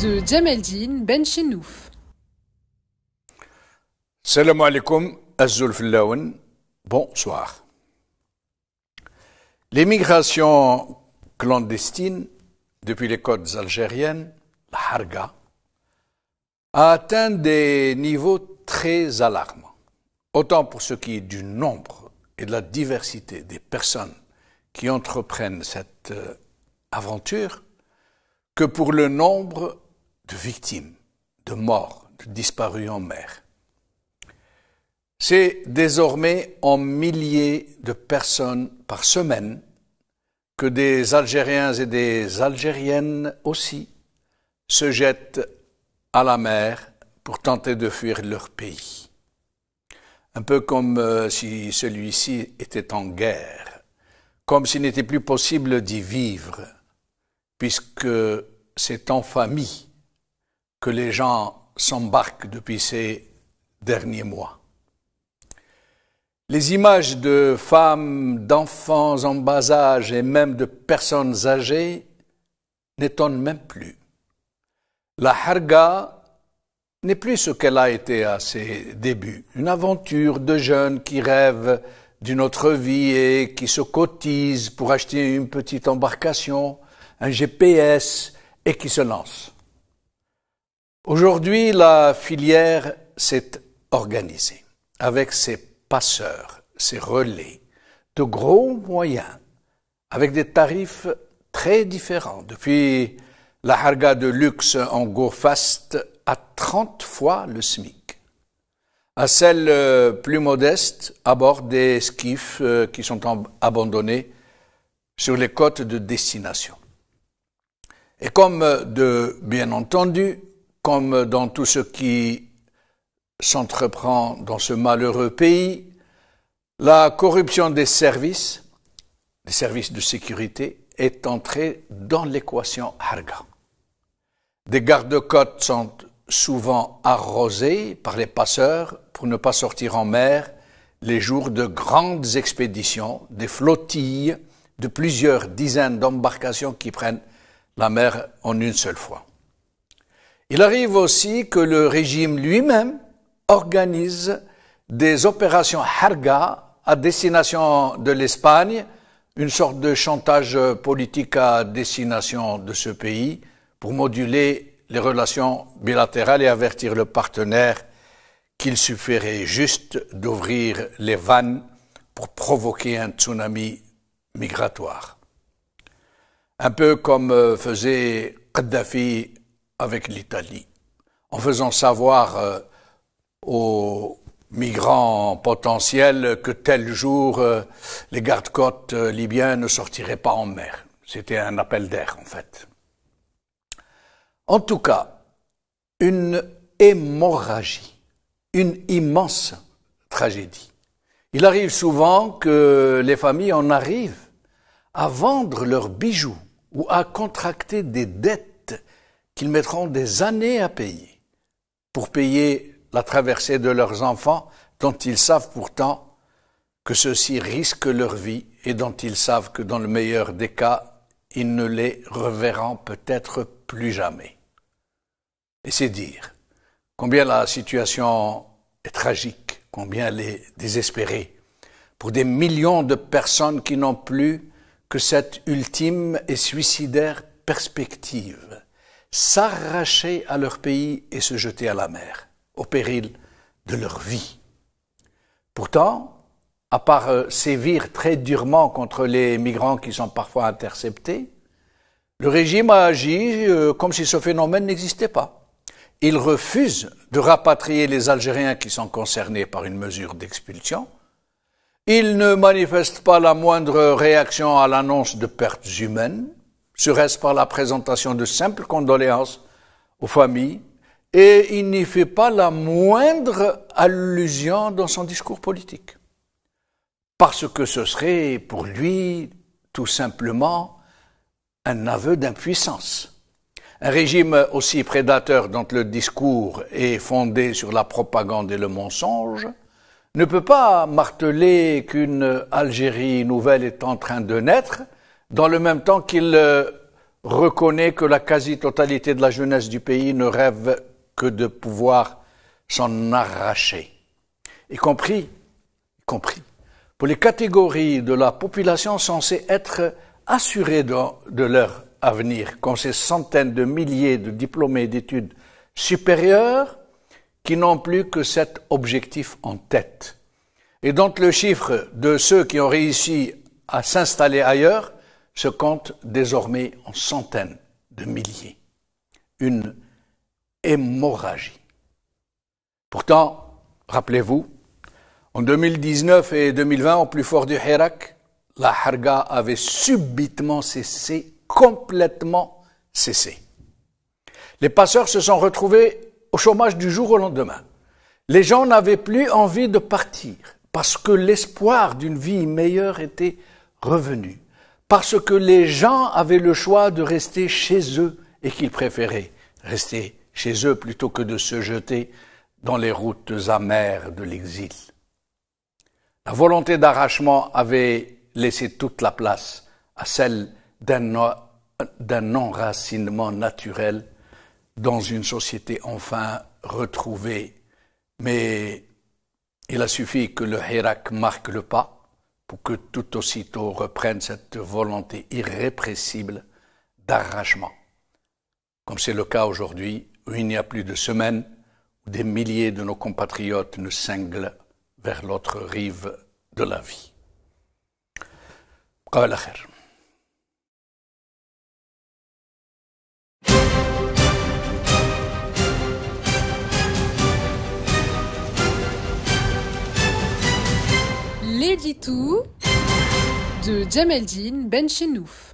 de Ben Chenouf. Salam alaikum, Bonsoir. L'émigration clandestine depuis les côtes algériennes, la Harga, a atteint des niveaux très alarmants, autant pour ce qui est du nombre et de la diversité des personnes qui entreprennent cette euh, aventure que pour le nombre de victimes, de morts, de disparus en mer. C'est désormais en milliers de personnes par semaine que des Algériens et des Algériennes aussi se jettent à la mer pour tenter de fuir leur pays. Un peu comme euh, si celui-ci était en guerre, comme s'il n'était plus possible d'y vivre puisque c'est en famille que les gens s'embarquent depuis ces derniers mois. Les images de femmes, d'enfants en bas âge et même de personnes âgées n'étonnent même plus. La harga n'est plus ce qu'elle a été à ses débuts, une aventure de jeunes qui rêvent d'une autre vie et qui se cotisent pour acheter une petite embarcation, un GPS et qui se lance. Aujourd'hui, la filière s'est organisée avec ses passeurs, ses relais, de gros moyens, avec des tarifs très différents, depuis la harga de luxe en go fast à 30 fois le SMIC, à celle euh, plus modeste à bord des skiffs euh, qui sont abandonnés sur les côtes de destination. Et comme de, bien entendu, comme dans tout ce qui s'entreprend dans ce malheureux pays, la corruption des services, des services de sécurité, est entrée dans l'équation Harga. Des gardes-côtes sont souvent arrosés par les passeurs pour ne pas sortir en mer les jours de grandes expéditions, des flottilles de plusieurs dizaines d'embarcations qui prennent la mer en une seule fois. Il arrive aussi que le régime lui-même organise des opérations harga à destination de l'Espagne, une sorte de chantage politique à destination de ce pays pour moduler les relations bilatérales et avertir le partenaire qu'il suffirait juste d'ouvrir les vannes pour provoquer un tsunami migratoire un peu comme euh, faisait Kadhafi avec l'Italie, en faisant savoir euh, aux migrants potentiels que tel jour euh, les gardes-côtes libyens ne sortiraient pas en mer. C'était un appel d'air en fait. En tout cas, une hémorragie, une immense tragédie. Il arrive souvent que les familles en arrivent à vendre leurs bijoux ou à contracter des dettes qu'ils mettront des années à payer pour payer la traversée de leurs enfants dont ils savent pourtant que ceux-ci risquent leur vie et dont ils savent que dans le meilleur des cas, ils ne les reverront peut-être plus jamais. Et c'est dire combien la situation est tragique, combien elle est désespérée pour des millions de personnes qui n'ont plus cette ultime et suicidaire perspective, s'arracher à leur pays et se jeter à la mer, au péril de leur vie. Pourtant, à part euh, sévir très durement contre les migrants qui sont parfois interceptés, le régime a agi euh, comme si ce phénomène n'existait pas. Il refuse de rapatrier les Algériens qui sont concernés par une mesure d'expulsion, il ne manifeste pas la moindre réaction à l'annonce de pertes humaines, serait-ce par la présentation de simples condoléances aux familles, et il n'y fait pas la moindre allusion dans son discours politique. Parce que ce serait pour lui tout simplement un aveu d'impuissance. Un régime aussi prédateur dont le discours est fondé sur la propagande et le mensonge, ne peut pas marteler qu'une Algérie nouvelle est en train de naître, dans le même temps qu'il euh, reconnaît que la quasi-totalité de la jeunesse du pays ne rêve que de pouvoir s'en arracher, y compris, compris pour les catégories de la population censées être assurées de, leur avenir, quand ces centaines de milliers de diplômés d'études supérieures qui n'ont plus que cet objectif en tête. Et donc le chiffre de ceux qui ont réussi à s'installer ailleurs se compte désormais en centaines de milliers. Une hémorragie. Pourtant, rappelez-vous, en 2019 et 2020, au plus fort du Hirak, la Harga avait subitement cessé, complètement cessé. Les passeurs se sont retrouvés au chômage du jour au lendemain. Les gens n'avaient plus envie de partir parce que l'espoir d'une vie meilleure était revenu, parce que les gens avaient le choix de rester chez eux et qu'ils préféraient rester chez eux plutôt que de se jeter dans les routes amères de l'exil. La volonté d'arrachement avait laissé toute la place à celle d'un enracinement naturel dans une société enfin retrouvée. Mais il a suffi que le Hirak marque le pas pour que tout aussitôt reprenne cette volonté irrépressible d'arrachement, comme c'est le cas aujourd'hui où il n'y a plus de semaines où des milliers de nos compatriotes ne cinglent vers l'autre rive de la vie. de Jamel Jean Benchenouf.